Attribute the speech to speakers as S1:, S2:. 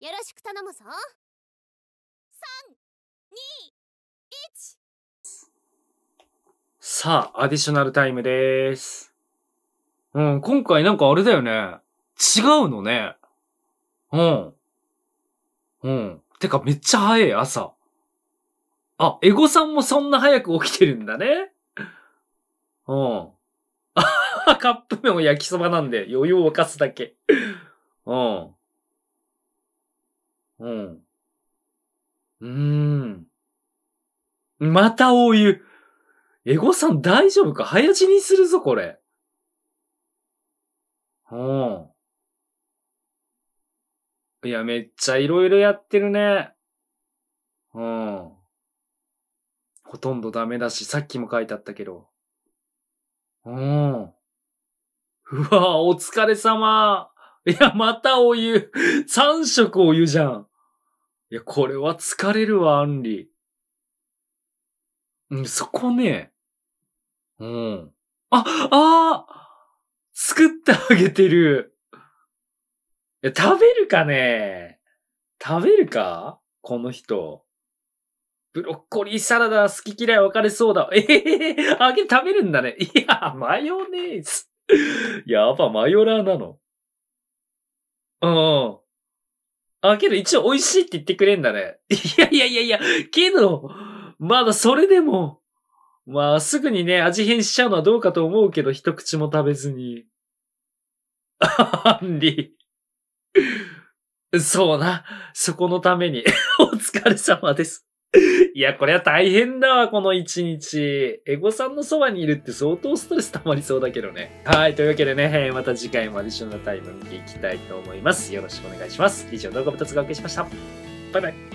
S1: よろしく頼むぞさあ、アディショナルタイムでーす。うん、今回なんかあれだよね。違うのね。うん。うん。てかめっちゃ早い、朝。あ、エゴさんもそんな早く起きてるんだね。うん。カップ麺を焼きそばなんで、余裕を沸かすだけ。うん。うん。うーん。またお湯。エゴさん大丈夫か早死にするぞ、これ。うん。いや、めっちゃいろいろやってるね。うん。ほとんどダメだし、さっきも書いてあったけど。うん。うわお疲れ様。いや、またお湯。3食お湯じゃん。いや、これは疲れるわ、アンリ。うん、そこね。うん。あ、ああ作ってあげてる。え、食べるかね食べるかこの人。ブロッコリーサラダ好き嫌い分かれそうだ。ええへ、あげ食べるんだね。いや、マヨネーズ。やば、マヨラーなの。うん。あ、けど一応美味しいって言ってくれんだね。いやいやいやいや、けど、まだそれでも、まあすぐにね、味変しちゃうのはどうかと思うけど、一口も食べずに。あんり。そうな。そこのために お疲れ様です。いや、これは大変だわ、この一日。エゴさんのそばにいるって相当ストレス溜まりそうだけどね。はい、というわけでね、また次回もアディショナルタイム見ていきたいと思います。よろしくお願いします。以上、動画2つがお送りしました。バイバイ。